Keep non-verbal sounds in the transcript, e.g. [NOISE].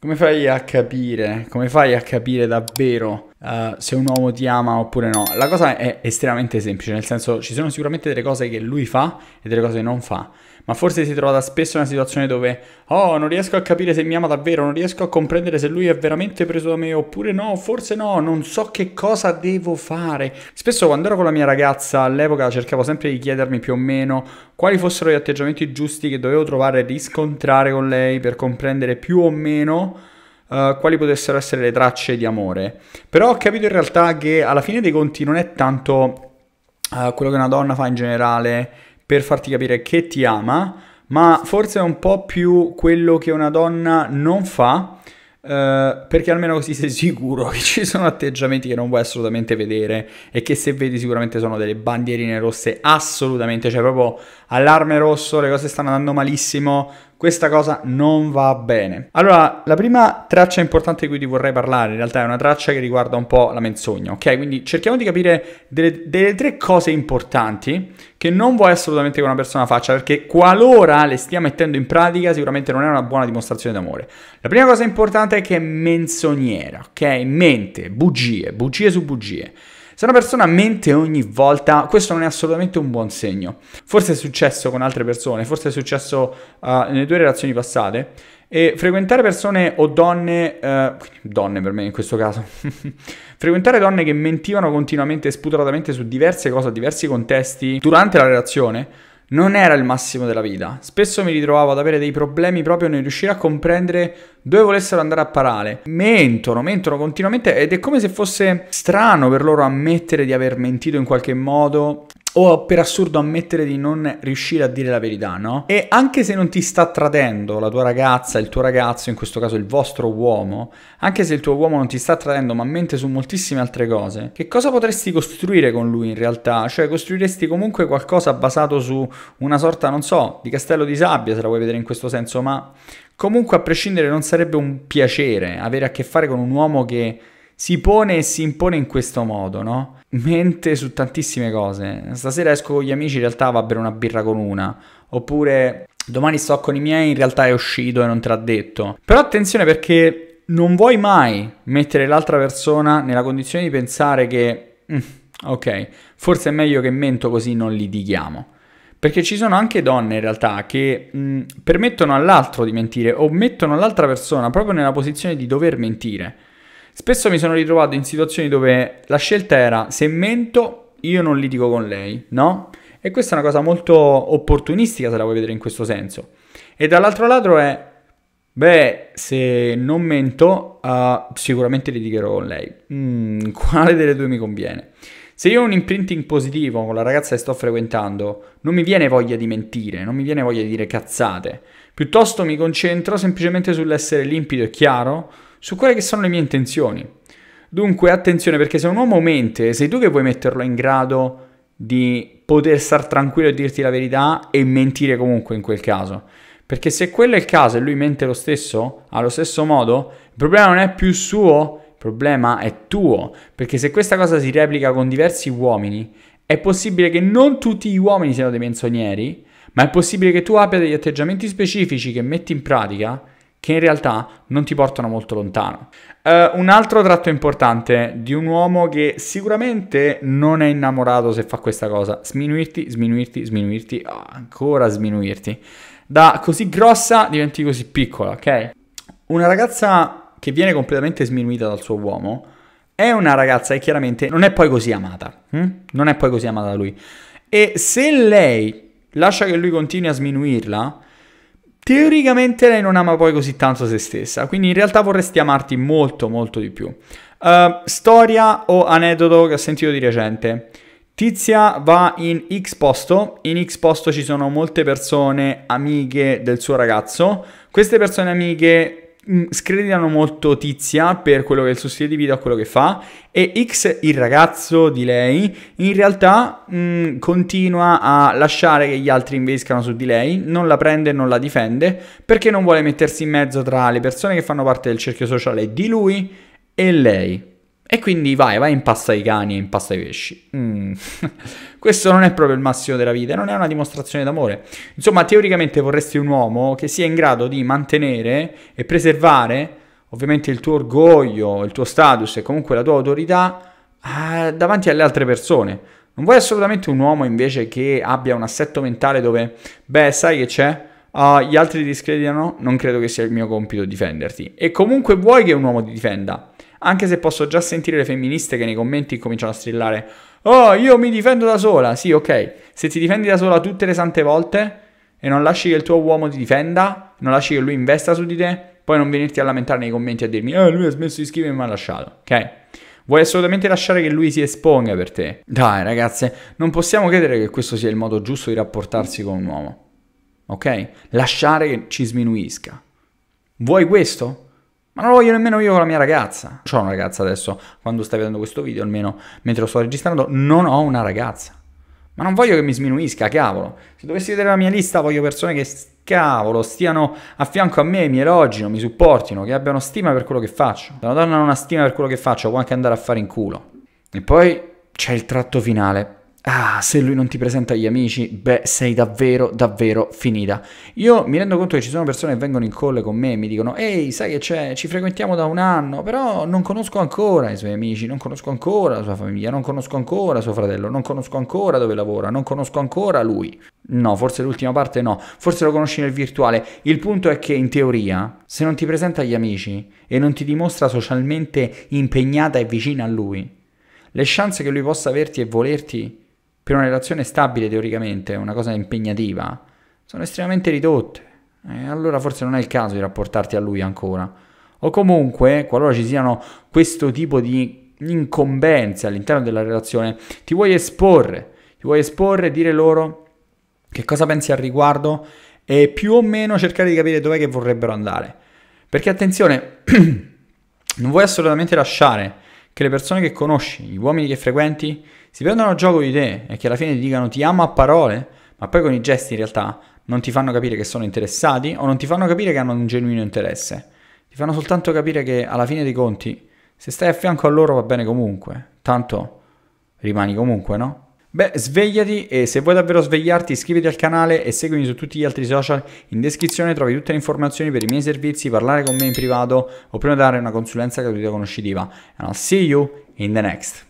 Come fai a capire? Come fai a capire davvero uh, se un uomo ti ama oppure no? La cosa è estremamente semplice, nel senso ci sono sicuramente delle cose che lui fa e delle cose che non fa ma forse si è trovata spesso in una situazione dove oh, non riesco a capire se mi ama davvero, non riesco a comprendere se lui è veramente preso da me oppure no, forse no, non so che cosa devo fare. Spesso quando ero con la mia ragazza all'epoca cercavo sempre di chiedermi più o meno quali fossero gli atteggiamenti giusti che dovevo trovare e riscontrare con lei per comprendere più o meno Uh, quali potessero essere le tracce di amore. Però ho capito in realtà che alla fine dei conti non è tanto uh, quello che una donna fa in generale per farti capire che ti ama, ma forse è un po' più quello che una donna non fa. Uh, perché almeno così sei [LAUGHS] sicuro che ci sono atteggiamenti che non vuoi assolutamente vedere e che se vedi sicuramente sono delle bandierine rosse assolutamente, cioè proprio allarme rosso, le cose stanno andando malissimo, questa cosa non va bene. Allora, la prima traccia importante di cui ti vorrei parlare in realtà è una traccia che riguarda un po' la menzogna, ok? Quindi cerchiamo di capire delle, delle tre cose importanti che non vuoi assolutamente che una persona faccia perché qualora le stia mettendo in pratica sicuramente non è una buona dimostrazione d'amore. La prima cosa importante è che è menzognera, ok? Mente, bugie, bugie su bugie. Se una persona mente ogni volta, questo non è assolutamente un buon segno. Forse è successo con altre persone, forse è successo uh, nelle tue relazioni passate. E frequentare persone o donne, eh, donne per me in questo caso, [LAUGHS] frequentare donne che mentivano continuamente e spudoratamente su diverse cose, diversi contesti durante la relazione, non era il massimo della vita. Spesso mi ritrovavo ad avere dei problemi proprio nel riuscire a comprendere dove volessero andare a parare. Mentono, mentono continuamente ed è come se fosse strano per loro ammettere di aver mentito in qualche modo o per assurdo ammettere di non riuscire a dire la verità, no? E anche se non ti sta tradendo la tua ragazza, il tuo ragazzo, in questo caso il vostro uomo, anche se il tuo uomo non ti sta tradendo ma mente su moltissime altre cose, che cosa potresti costruire con lui in realtà? Cioè costruiresti comunque qualcosa basato su una sorta, non so, di castello di sabbia se la vuoi vedere in questo senso, ma comunque a prescindere non sarebbe un piacere avere a che fare con un uomo che si pone e si impone in questo modo, no? Mente su tantissime cose. Stasera esco con gli amici, in realtà va a bere una birra con una. Oppure domani sto con i miei, in realtà è uscito e non te l'ha detto. Però attenzione perché non vuoi mai mettere l'altra persona nella condizione di pensare che, mm, ok, forse è meglio che mento così non litighiamo. Perché ci sono anche donne in realtà che mh, mm, permettono all'altro di mentire o mettono l'altra persona proprio nella posizione di dover mentire. Spesso mi sono ritrovato in situazioni dove la scelta era se mento io non litigo con lei, no? E questa è una cosa molto opportunistica se la vuoi vedere in questo senso. E dall'altro lato è, beh, se non mento uh, sicuramente litigherò con lei. Mm, [LAUGHS] quale delle due mi conviene? Se io ho un imprinting positivo con la ragazza che sto frequentando, non mi viene voglia di mentire, non mi viene voglia di dire cazzate. Piuttosto mi concentro semplicemente sull'essere limpido e chiaro su quelle che sono le mie intenzioni. Dunque attenzione perché se un uomo mente, sei tu che vuoi metterlo in grado di poter star tranquillo e dirti la verità e mentire comunque in quel caso. Perché se quello è il caso e lui mente lo stesso, allo stesso modo, il problema non è più suo, il problema è tuo. Perché se questa cosa si replica con diversi uomini, è possibile che non tutti gli uomini siano dei menzogneri, ma è possibile che tu abbia degli atteggiamenti specifici che metti in pratica che in realtà non ti portano molto lontano. Uh, un altro tratto importante di un uomo che sicuramente non è innamorato se fa questa cosa, sminuirti, sminuirti, sminuirti, ancora sminuirti. Da così grossa diventi così piccola, ok? Una ragazza che viene completamente sminuita dal suo uomo è una ragazza che chiaramente non è poi così amata, hm? non è poi così amata da lui. E se lei lascia che lui continui a sminuirla, Teoricamente lei non ama poi così tanto se stessa, quindi in realtà vorresti amarti molto molto di più. Uh, storia o aneddoto che ho sentito di recente. Tizia va in X posto, in X posto ci sono molte persone amiche del suo ragazzo, queste persone amiche Mm, screditano molto Tizia per quello che è il suo stile di vita, quello che fa e X, il ragazzo di lei, in realtà mh, mm, continua a lasciare che gli altri investano su di lei, non la prende, e non la difende, perché non vuole mettersi in mezzo tra le persone che fanno parte del cerchio sociale di lui e lei. E quindi vai, vai, impasta i cani e impasta i pesci. Mm. [LAUGHS] Questo non è proprio il massimo della vita, non è una dimostrazione d'amore. Insomma, teoricamente vorresti un uomo che sia in grado di mantenere e preservare, ovviamente, il tuo orgoglio, il tuo status e comunque la tua autorità eh, davanti alle altre persone. Non vuoi assolutamente un uomo invece che abbia un assetto mentale dove, beh, sai che c'è? Uh, gli altri ti discreditano? Non credo che sia il mio compito difenderti. E comunque vuoi che un uomo ti difenda anche se posso già sentire le femministe che nei commenti cominciano a strillare Oh, io mi difendo da sola! Sì, ok, se ti difendi da sola tutte le sante volte e non lasci che il tuo uomo ti difenda, non lasci che lui investa su di te, poi non venirti a lamentare nei commenti a dirmi Eh, lui ha smesso di scrivere e mi ha lasciato, ok? Vuoi assolutamente lasciare che lui si esponga per te? Dai, ragazze, non possiamo credere che questo sia il modo giusto di rapportarsi con un uomo, ok? Lasciare che ci sminuisca. Vuoi questo? Ma non lo voglio nemmeno io con la mia ragazza. Non ho una ragazza adesso, quando stai vedendo questo video, almeno mentre lo sto registrando, non ho una ragazza. Ma non voglio che mi sminuisca, cavolo. Se dovessi vedere la mia lista, voglio persone che, cavolo, stiano a fianco a me, mi elogino, mi supportino, che abbiano stima per quello che faccio. Se una donna non ha stima per quello che faccio, può anche andare a fare in culo. E poi c'è il tratto finale. Ah, se lui non ti presenta agli amici, beh, sei davvero, davvero finita. Io mi rendo conto che ci sono persone che vengono in colle con me e mi dicono, ehi, sai che c'è, ci frequentiamo da un anno, però non conosco ancora i suoi amici, non conosco ancora la sua famiglia, non conosco ancora suo fratello, non conosco ancora dove lavora, non conosco ancora lui. No, forse l'ultima parte no, forse lo conosci nel virtuale. Il punto è che in teoria, se non ti presenta agli amici e non ti dimostra socialmente impegnata e vicina a lui, le chance che lui possa averti e volerti per una relazione stabile teoricamente, una cosa impegnativa, sono estremamente ridotte. E allora forse non è il caso di rapportarti a lui ancora. O comunque, qualora ci siano questo tipo di incombenze all'interno della relazione, ti vuoi esporre, ti vuoi esporre, dire loro che cosa pensi al riguardo e più o meno cercare di capire dov'è che vorrebbero andare. Perché attenzione, [CLEARS THROAT] non vuoi assolutamente lasciare che le persone che conosci, gli uomini che frequenti, si prendono gioco di te e che alla fine ti dicano ti amo a parole, ma poi con i gesti in realtà non ti fanno capire che sono interessati o non ti fanno capire che hanno un genuino interesse. Ti fanno soltanto capire che alla fine dei conti, se stai a fianco a loro va bene comunque, tanto rimani comunque, no? Beh, svegliati e se vuoi davvero svegliarti iscriviti al canale e seguimi su tutti gli altri social. In descrizione trovi tutte le informazioni per i miei servizi, parlare con me in privato o dare una consulenza gratuita conoscitiva. And I'll see you in the next.